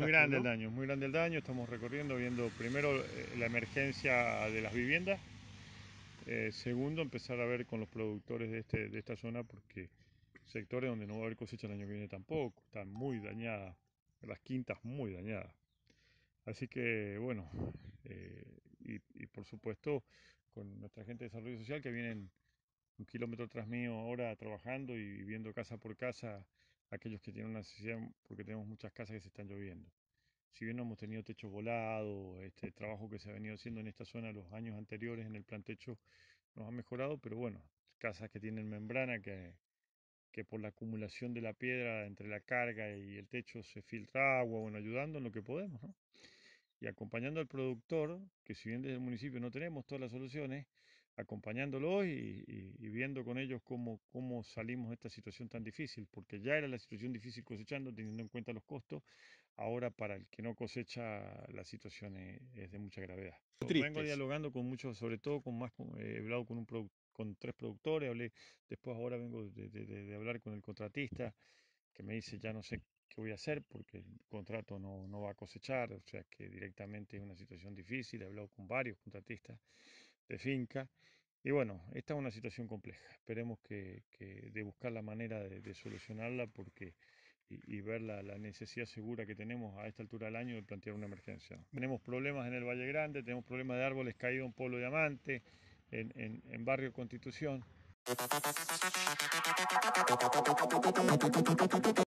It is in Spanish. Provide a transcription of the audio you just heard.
Muy grande el daño, muy grande el daño. Estamos recorriendo, viendo primero eh, la emergencia de las viviendas. Eh, segundo, empezar a ver con los productores de, este, de esta zona porque sectores donde no va a haber cosecha el año que viene tampoco. Están muy dañadas, las quintas muy dañadas. Así que bueno, eh, y, por supuesto con nuestra gente de desarrollo social que vienen un kilómetro tras mío ahora trabajando y viendo casa por casa aquellos que tienen una necesidad, mm, porque tenemos muchas casas que se están lloviendo. Si bien no hemos tenido techos volados, este trabajo que se ha venido haciendo en esta zona los años anteriores en el plan techo nos ha mejorado, pero bueno, casas que tienen membrana que, que por la acumulación de la piedra entre la carga y el techo se filtra agua, bueno, ayudando en lo que podemos, ¿no? Y acompañando al productor, que si bien desde el municipio no tenemos todas las soluciones, acompañándolos y, viendo con ellos cómo, cómo salimos de esta situación tan difícil, porque ya era la situación difícil cosechando, teniendo en cuenta los costos, ahora para el que no cosecha la situación e, es, de mucha gravedad. Vengo dialogando con muchos, sobre todo con más, he hablado con, un con tres productores, hablé, después ahora vengo de, de, de, hablar con el contratista, que me dice, ya no sé qué voy a hacer porque el contrato no, no va a cosechar, o sea que directamente es una situación difícil, he hablado con varios contratistas de finca. Y bueno, esta es una situación compleja. Esperemos que, de buscar la manera de, solucionarla porque y, ver la, necesidad segura que tenemos a esta altura del año de plantear una emergencia. Tenemos problemas en el Valle Grande, tenemos problemas de árboles caídos en Pueblo Diamante, en Barrio Constitución.